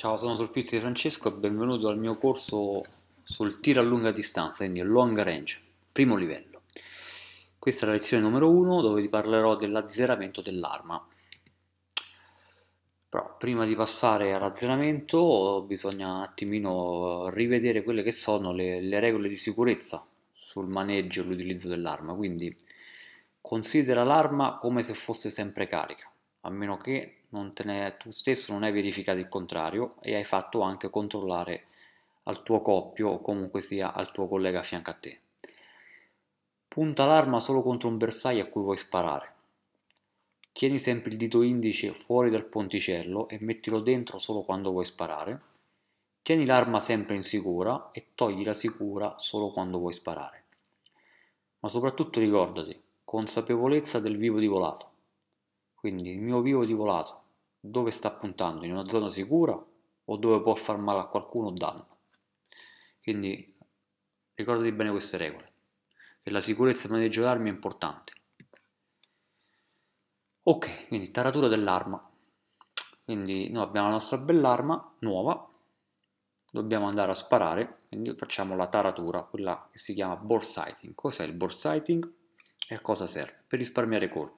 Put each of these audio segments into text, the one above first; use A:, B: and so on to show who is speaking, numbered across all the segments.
A: Ciao, sono Sulpizio di Francesco e benvenuto al mio corso sul tiro a lunga distanza, quindi long range, primo livello. Questa è la lezione numero 1 dove vi parlerò dell'azzeramento dell'arma. Però prima di passare all'azzeramento bisogna un attimino rivedere quelle che sono le, le regole di sicurezza sul maneggio e l'utilizzo dell'arma, quindi considera l'arma come se fosse sempre carica, a meno che ne, tu stesso non hai verificato il contrario e hai fatto anche controllare al tuo coppio o comunque sia al tuo collega a fianco a te. Punta l'arma solo contro un bersaglio a cui vuoi sparare. Tieni sempre il dito indice fuori dal ponticello e mettilo dentro solo quando vuoi sparare. Tieni l'arma sempre in sicura e togli la sicura solo quando vuoi sparare. Ma soprattutto ricordati, consapevolezza del vivo di volato. Quindi il mio vivo di volato dove sta puntando? In una zona sicura o dove può far male a qualcuno o danno? Quindi ricordati bene queste regole, che la sicurezza maneggio d'armi è importante. Ok, quindi taratura dell'arma. Quindi noi abbiamo la nostra bell'arma nuova, dobbiamo andare a sparare, quindi facciamo la taratura, quella che si chiama bore sighting. Cos'è il bore sighting e a cosa serve? Per risparmiare colpi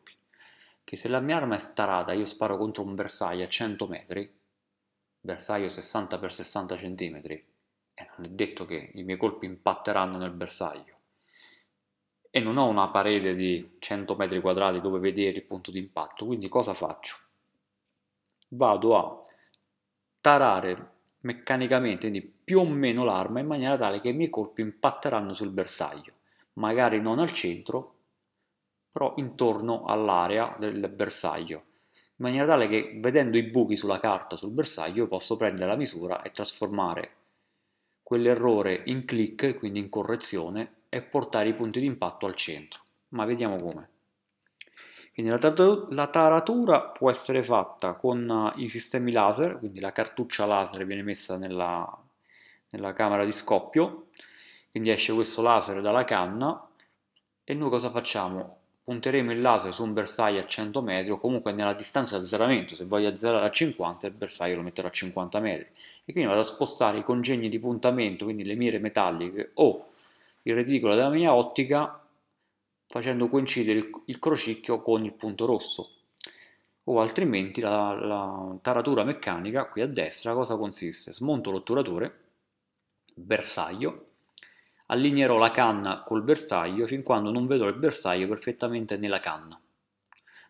A: che se la mia arma è starata, io sparo contro un bersaglio a 100 metri, bersaglio 60 x 60 cm, e non è detto che i miei colpi impatteranno nel bersaglio. E non ho una parete di 100 metri quadrati dove vedere il punto di impatto, quindi cosa faccio? Vado a tarare meccanicamente, quindi più o meno l'arma, in maniera tale che i miei colpi impatteranno sul bersaglio, magari non al centro, però intorno all'area del bersaglio, in maniera tale che vedendo i buchi sulla carta sul bersaglio posso prendere la misura e trasformare quell'errore in click, quindi in correzione, e portare i punti di impatto al centro. Ma vediamo come. Quindi la, taratura può essere fatta con eh, i sistemi laser, quindi la cartuccia laser viene messa nella, nella camera di scoppio, quindi esce questo laser dalla canna e noi cosa facciamo? punteremo il laser su un bersaglio a 100 metri o comunque nella distanza di azzeramento, se voglio azzerare a 50 il bersaglio lo metterò a 50 metri e quindi vado a spostare i congegni di puntamento, quindi le mire metalliche o il reticolo della mia ottica facendo coincidere il crocicchio con il punto rosso o altrimenti la, la taratura meccanica qui a destra cosa consiste? Smonto l'otturatore, bersaglio Allineerò la canna col bersaglio fin quando non vedo il bersaglio perfettamente nella canna.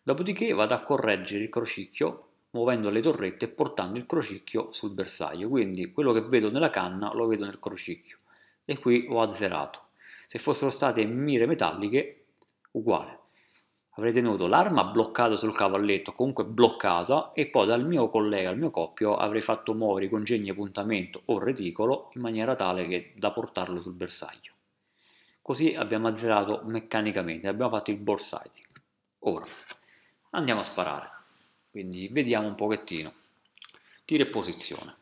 A: Dopodiché vado a correggere il crocicchio muovendo le torrette e portando il crocicchio sul bersaglio. Quindi quello che vedo nella canna lo vedo nel crocicchio. E qui ho azzerato. Se fossero state mire metalliche, uguale avrei tenuto l'arma bloccata sul cavalletto, comunque bloccata, e poi dal mio collega, al mio coppio, avrei fatto muovere i congegni appuntamento o reticolo in maniera tale che da portarlo sul bersaglio. Così abbiamo azzerato meccanicamente, abbiamo fatto il board sighting. Ora, andiamo a sparare. Quindi vediamo un pochettino. Tiro e posizione.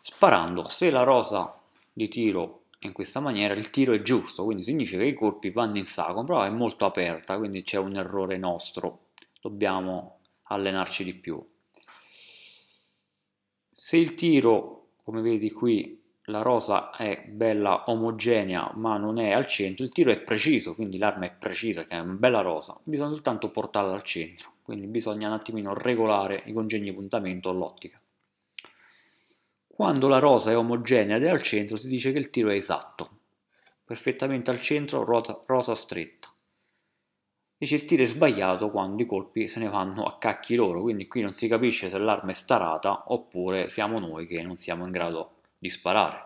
A: Sparando, se la rosa di tiro in questa maniera il tiro è giusto, quindi significa che i colpi vanno in sacco, però è molto aperta, quindi c'è un errore nostro, dobbiamo allenarci di più. Se il tiro, come vedi qui, la rosa è bella omogenea ma non è al centro, il tiro è preciso, quindi l'arma è precisa, che è una bella rosa, bisogna soltanto portarla al centro, quindi bisogna un attimino regolare i congegni puntamento all'ottica. Quando la rosa è omogenea ed è al centro si dice che il tiro è esatto, perfettamente al centro, rota, rosa stretta. Invece il tiro è sbagliato quando i colpi se ne vanno a cacchi loro, quindi qui non si capisce se l'arma è starata oppure siamo noi che non siamo in grado di sparare.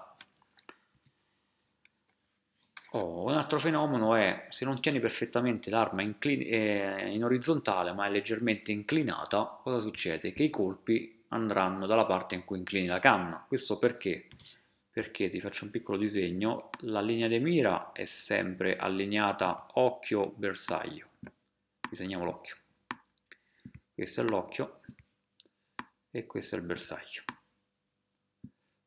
A: Oh, un altro fenomeno è se non tieni perfettamente l'arma in, eh, in orizzontale ma è leggermente inclinata, cosa succede? Che i colpi andranno dalla parte in cui inclini la canna. Questo perché? Perché ti faccio un piccolo disegno, la linea di mira è sempre allineata occhio-bersaglio. Disegniamo l'occhio. Questo è l'occhio e questo è il bersaglio.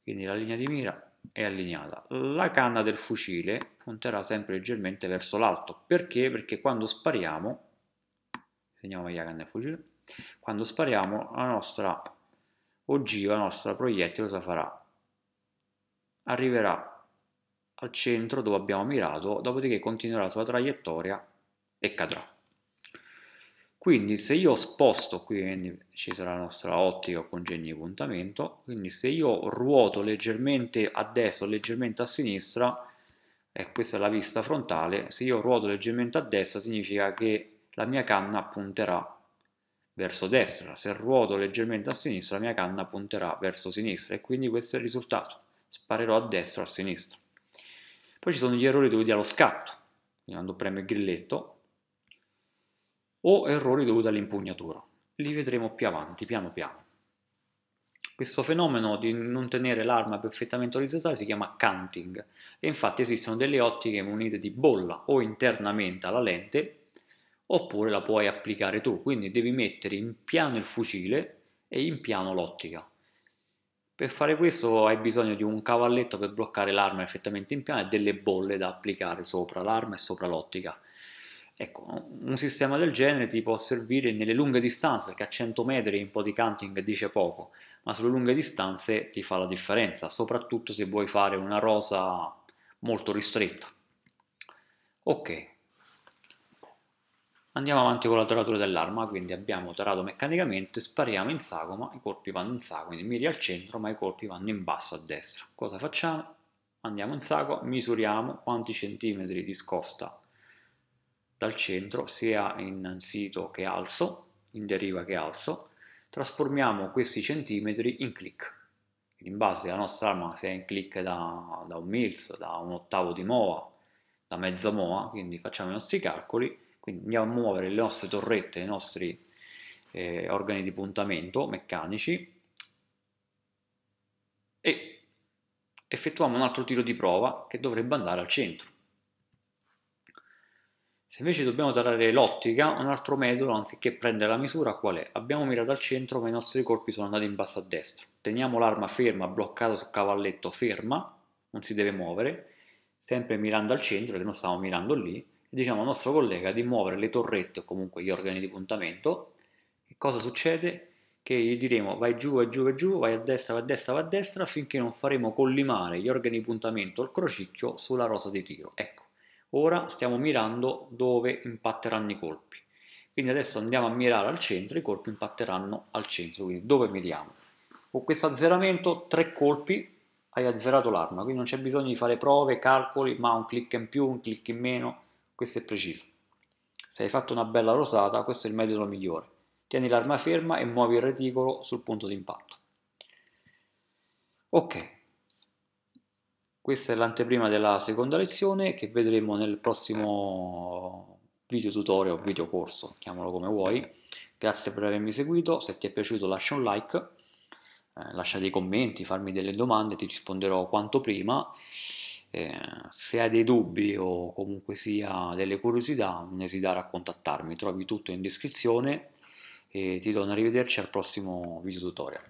A: Quindi la linea di mira è allineata. La canna del fucile punterà sempre leggermente verso l'alto. Perché? Perché quando spariamo, disegniamo la canna del fucile, quando spariamo la nostra ogiva nostra proiettile cosa farà? Arriverà al centro dove abbiamo mirato, dopodiché continuerà la sua traiettoria e cadrà. Quindi se io sposto, qui ci sarà la nostra ottica o congegno di puntamento, quindi se io ruoto leggermente a destra o leggermente a sinistra, e eh, questa è la vista frontale, se io ruoto leggermente a destra significa che la mia canna punterà verso destra, se ruoto leggermente a sinistra la mia canna punterà verso sinistra e quindi questo è il risultato, sparerò a destra o a sinistra. Poi ci sono gli errori dovuti allo scatto, quindi quando premo il grilletto, o errori dovuti all'impugnatura, li vedremo più avanti, piano piano. Questo fenomeno di non tenere l'arma perfettamente orizzontale si chiama canting e infatti esistono delle ottiche munite di bolla o internamente alla lente oppure la puoi applicare tu, quindi devi mettere in piano il fucile e in piano l'ottica. Per fare questo hai bisogno di un cavalletto per bloccare l'arma effettivamente in piano e delle bolle da applicare sopra l'arma e sopra l'ottica. Ecco, un sistema del genere ti può servire nelle lunghe distanze, perché a 100 metri un po' di canting dice poco, ma sulle lunghe distanze ti fa la differenza, soprattutto se vuoi fare una rosa molto ristretta. Ok, Andiamo avanti con la taratura dell'arma, quindi abbiamo tarato meccanicamente, spariamo in sagoma, i colpi vanno in sagoma, quindi miri al centro ma i colpi vanno in basso a destra. Cosa facciamo? Andiamo in sagoma, misuriamo quanti centimetri di scosta dal centro, sia in sito che alzo, in deriva che alzo, trasformiamo questi centimetri in click. in base alla nostra arma, se è in click da, da un mils, da un ottavo di moa, da mezza moa, quindi facciamo i nostri calcoli, quindi andiamo a muovere le nostre torrette, i nostri eh, organi di puntamento meccanici e effettuiamo un altro tiro di prova che dovrebbe andare al centro. Se invece dobbiamo tarare l'ottica, un altro metodo anziché prendere la misura qual è? Abbiamo mirato al centro ma i nostri colpi sono andati in basso a destra. Teniamo l'arma ferma, bloccata sul cavalletto ferma, non si deve muovere, sempre mirando al centro, perché non stiamo mirando lì, diciamo al nostro collega di muovere le torrette o comunque gli organi di puntamento. E cosa succede? Che gli diremo vai giù, vai giù, vai giù, vai a destra, vai a destra, vai a destra, finché non faremo collimare gli organi di puntamento o il crocicchio sulla rosa di tiro. Ecco, ora stiamo mirando dove impatteranno i colpi. Quindi adesso andiamo a mirare al centro, i colpi impatteranno al centro, quindi dove miriamo? Con questo azzeramento, tre colpi, hai azzerato l'arma, quindi non c'è bisogno di fare prove, calcoli, ma un clic in più, un clic in meno, questo è preciso. Se hai fatto una bella rosata, questo è il metodo migliore. Tieni l'arma ferma e muovi il reticolo sul punto d'impatto. Ok, questa è l'anteprima della seconda lezione che vedremo nel prossimo video tutorial o video corso, chiamalo come vuoi. Grazie per avermi seguito, se ti è piaciuto lascia un like, eh, lascia dei commenti, farmi delle domande, ti risponderò quanto prima eh, se hai dei dubbi o comunque sia delle curiosità non esitare a contattarmi, trovi tutto in descrizione e ti do un arrivederci al prossimo video tutorial.